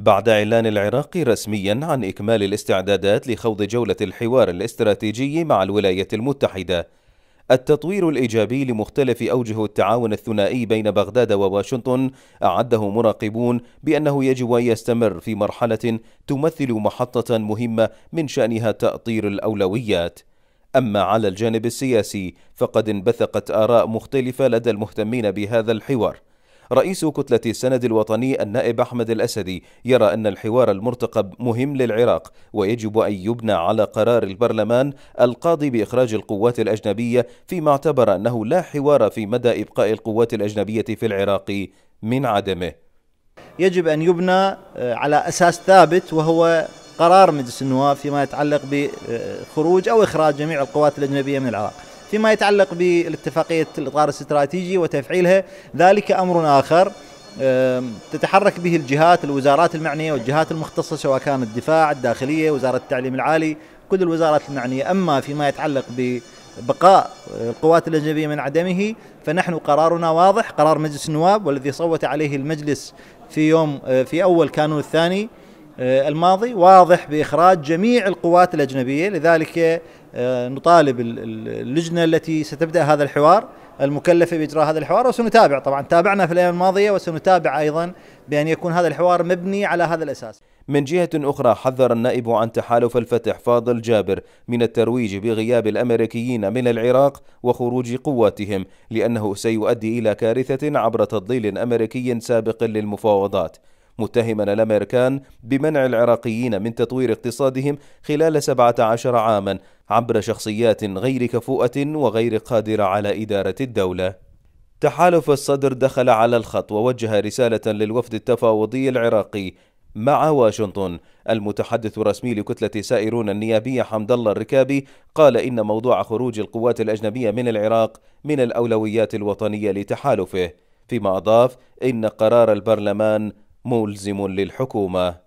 بعد إعلان العراق رسميا عن إكمال الاستعدادات لخوض جولة الحوار الاستراتيجي مع الولايات المتحدة التطوير الإيجابي لمختلف أوجه التعاون الثنائي بين بغداد وواشنطن أعده مراقبون بأنه يجب أن يستمر في مرحلة تمثل محطة مهمة من شأنها تأطير الأولويات أما على الجانب السياسي فقد انبثقت آراء مختلفة لدى المهتمين بهذا الحوار رئيس كتلة السند الوطني النائب أحمد الأسدي يرى أن الحوار المرتقب مهم للعراق ويجب أن يبنى على قرار البرلمان القاضي بإخراج القوات الأجنبية فيما اعتبر أنه لا حوار في مدى إبقاء القوات الأجنبية في العراق من عدمه يجب أن يبنى آه، على أساس ثابت وهو قرار مجلس النواب فيما يتعلق بخروج أو إخراج جميع القوات الأجنبية من العراق فيما يتعلق بالاتفاقية الإطار الاستراتيجي وتفعيلها ذلك أمر آخر تتحرك به الجهات الوزارات المعنية والجهات المختصة سواء كان الدفاع الداخلية وزارة التعليم العالي كل الوزارات المعنية أما فيما يتعلق ببقاء القوات الأجنبية من عدمه فنحن قرارنا واضح قرار مجلس النواب والذي صوت عليه المجلس في يوم آه، في أول كانون الثاني آه، الماضي واضح بإخراج جميع القوات الأجنبية لذلك آه، نطالب اللجنه التي ستبدا هذا الحوار المكلفه باجراء هذا الحوار وسنتابع طبعا تابعنا في الايام الماضيه وسنتابع ايضا بان يكون هذا الحوار مبني على هذا الاساس. من جهه اخرى حذر النائب عن تحالف الفتح فاضل جابر من الترويج بغياب الامريكيين من العراق وخروج قواتهم لانه سيؤدي الى كارثه عبر تضليل امريكي سابق للمفاوضات. متهما الأمريكان بمنع العراقيين من تطوير اقتصادهم خلال 17 عاما عبر شخصيات غير كفؤة وغير قادرة على إدارة الدولة. تحالف الصدر دخل على الخط ووجه رسالة للوفد التفاوضي العراقي مع واشنطن المتحدث الرسمي لكتلة سائرون النيابية حمد الله الركابي قال إن موضوع خروج القوات الأجنبية من العراق من الأولويات الوطنية لتحالفه فيما أضاف إن قرار البرلمان ملزم للحكومه